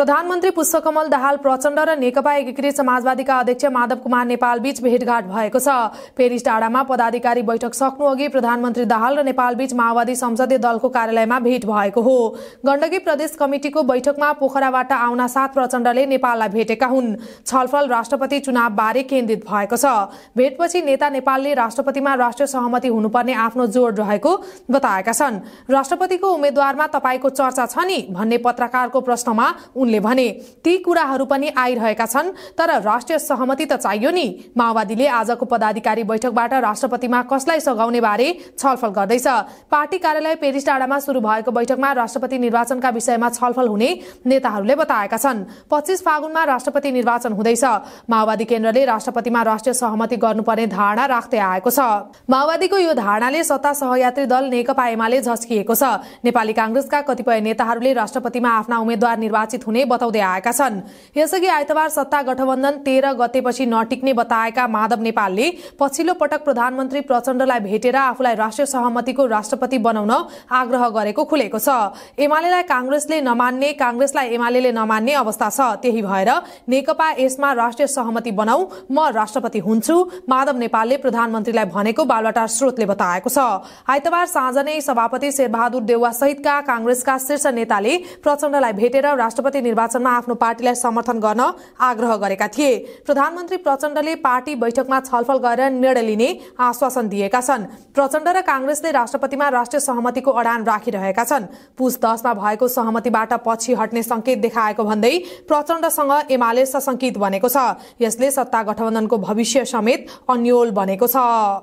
प्रधानमन्त्री पुष्पकमल दाहाल प्रचण्ड र नेकपा एकीकृत समाजवादीका अध्यक्ष माधव कुमार नेपालबीच भेटघाट भएको छ पेरिस टाढामा पदाधिकारी बैठक सक्नु अघि प्रधानमन्त्री दाहाल र नेपालबीच माओवादी संसदीय दलको कार्यालयमा भेट भएको हो गण्डकी प्रदेश कमिटिको बैठकमा पोखराबाट आउना साथ प्रचण्डले नेपाललाई भेटेका हुन् छलफल राष्ट्रपति चुनावबारे केन्द्रित भएको छ भेटपछि नेता नेपालले राष्ट्रपतिमा राष्ट्रिय सहमति हुनुपर्ने आफ्नो जोड रहेको बताएका छन् राष्ट्रपतिको उम्मेद्वारमा तपाईँको चर्चा छ नि भन्ने पत्रकारको प्रश्नमा उनले भने ती कुराहरू पनि आइरहेका छन् तर राष्ट्रिय सहमति त चाहियो नि माओवादीले आजको पदाधिकारी बैठकबाट राष्ट्रपतिमा कसलाई सघाउने बारे छलफल गर्दैछ पार्टी कार्यालय पेरिस टाढामा शुरू भएको बैठकमा राष्ट्रपति निर्वाचनका विषयमा छलफल हुने नेताहरूले बताएका छन् पच्चिस फागुनमा राष्ट्रपति निर्वाचन हुँदैछ माओवादी केन्द्रले राष्ट्रपतिमा राष्ट्रिय सहमति गर्नुपर्ने धारणा राख्दै आएको छ माओवादीको यो धारणाले सत्ता सहयात्री दल नेकपा एमाले झस्किएको छ नेपाली कांग्रेसका कतिपय नेताहरूले राष्ट्रपतिमा आफ्ना उम्मेद्वार निर्वाचित हुने हुने बताउँदै आएका छन् यसअघि आइतबार सत्ता गठबन्धन तेह्र गतेपछि नटिक्ने बताएका माधव नेपालले पछिल्लो पटक प्रधानमन्त्री प्रचण्डलाई भेटेर आफूलाई राष्ट्रिय सहमतिको राष्ट्रपति बनाउन आग्रह गरेको खुलेको छ एमालेलाई कांग्रेसले नमान्ने कांग्रेसलाई एमाले नमान्ने अवस्था छ त्यही भएर नेकपा यसमा राष्ट्रिय सहमति बनाऊ म राष्ट्रपति हुन्छु माधव नेपालले प्रधानमन्त्रीलाई भनेको बालवाटार स्रोतले बताएको छ आइतबार साँझ नै सभापति शेरबहादुर देउवा सहितका कांग्रेसका शीर्ष नेताले प्रचण्डलाई भेटेर राष्ट्रपति निर्वाचनमा आफ्नो पार्टीलाई समर्थन गर्न आग्रह गरेका थिए प्रधानमन्त्री प्रचण्डले पार्टी बैठकमा छलफल गरेर निर्णय लिने आश्वासन दिएका छन् प्रचण्ड र काङ्ग्रेसले राष्ट्रपतिमा राष्ट्रिय सहमतिको अडान राखिरहेका छन् पुस दसमा भएको सहमतिबाट पछि हट्ने संकेत देखाएको भन्दै प्रचण्डसँग एमाले सशंकित बनेको छ यसले सत्ता गठबन्धनको भविष्य समेत अन्यल बनेको छ